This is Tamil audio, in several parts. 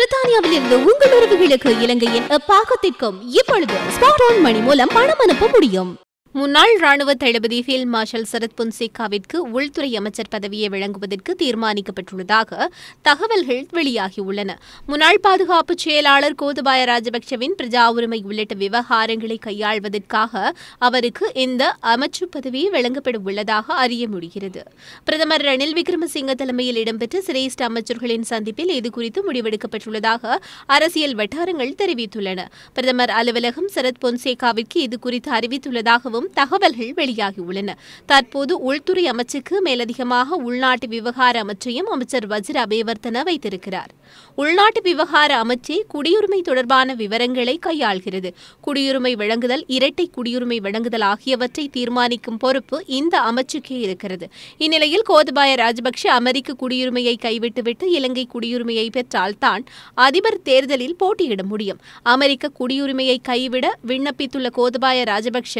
பிரித்தானியாவில் இருந்து உங்கள் உறவுகளுக்கு இலங்கையின் பாகத்திற்கும் இப்பொழுது ஸ்மார்ட் மணி மூலம் பணம் அனுப்ப முடியும் முன்னாள் ராணுவ தளபதி ஃபீல்ட் மார்ஷல் சரத் பொன்சேகாவிற்கு உள்துறை அமைச்சர் பதவியை வழங்குவதற்கு தீர்மானிக்கப்பட்டுள்ளதாக தகவல்கள் வெளியாகியுள்ளன முன்னாள் பாதுகாப்பு செயலாளர் கோதபாய ராஜபக்சவின் பிரஜா உரிமை உள்ளிட்ட விவகாரங்களை கையாள்வதற்காக அவருக்கு இந்த அமைச்சு பதவி வழங்கப்பட உள்ளதாக அறிய முடிகிறது பிரதமர் ரணில் விக்ரமசிங்க தலைமையில் இடம்பெற்ற சிரேஷ்ட அமைச்சர்களின் சந்திப்பில் இதுகுறித்து முடிவெடுக்கப்பட்டுள்ளதாக அரசியல் வட்டாரங்கள் தெரிவித்துள்ளன பிரதமர் அலுவலகம் சரத் பொன்சேகாவிற்கு இதுகுறித்து அறிவித்துள்ளதாகவும் உள்ளதாகவும் தகவல்கள் வெளியாகியுள்ளன தற்போது உள்துறை அமைச்சுக்கு மேலதிகமாக உள்நாட்டு விவகார அமைச்சையும் அமைச்சர் வஜ்ர அபேவர்த்தன வைத்திருக்கிறார் உள்நாட்டு விவகார அமைச்சே குடியுரிமை தொடர்பான விவரங்களை கையாள்கிறது குடியுரிமை வழங்குதல் இரட்டை குடியுரிமை வழங்குதல் ஆகியவற்றை தீர்மானிக்கும் பொறுப்பு இந்த அமைச்சுக்கே இருக்கிறது இந்நிலையில் கோதபாய ராஜபக்சே அமெரிக்க குடியுரிமையை கைவிட்டுவிட்டு இலங்கை குடியுரிமையை பெற்றால் தான் அதிபர் தேர்தலில் போட்டியிட முடியும் அமெரிக்க குடியுரிமையை கைவிட விண்ணப்பித்துள்ள கோதபாய ராஜபக்ஷ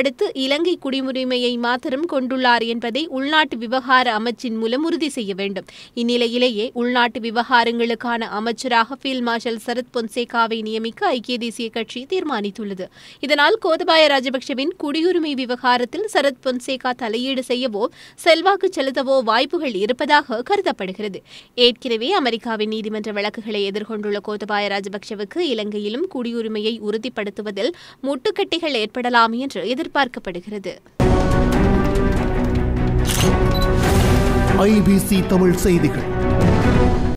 அடுத்து இலங்கை குடியுரிமையை மாத்திரம் கொண்டுள்ளார் என்பதை உள்நாட்டு விவகார அமைச்சின் மூலம் உறுதி செய்ய வேண்டும் இந்நிலையிலேயே உள்நாட்டு விவகாரங்களுக்கான அமைச்சராக ஃபீல்ட் மார்ஷல் சரத் பொன்சேகாவை நியமிக்க ஐக்கிய தேசிய கட்சி தீர்மானித்துள்ளது இதனால் கோதபாய ராஜபக்சவின் குடியுரிமை விவகாரத்தில் சரத் பொன்சேகா தலையீடு செய்யவோ செல்வாக்கு செலுத்தவோ வாய்ப்புகள் இருப்பதாக கருதப்படுகிறது ஏற்கனவே அமெரிக்காவின் நீதிமன்ற வழக்குகளை எதிர்கொண்டுள்ள கோத்தபாய ராஜபக்சவுக்கு இலங்கையிலும் குடியுரிமையை உறுதிப்படுத்துவதில் முட்டுக்கட்டிகள் ஏற்படலாம் என்று எதிர்ப்பு எதிர்பார்க்கப்படுகிறது ஐபிசி தமிழ் செய்திகள்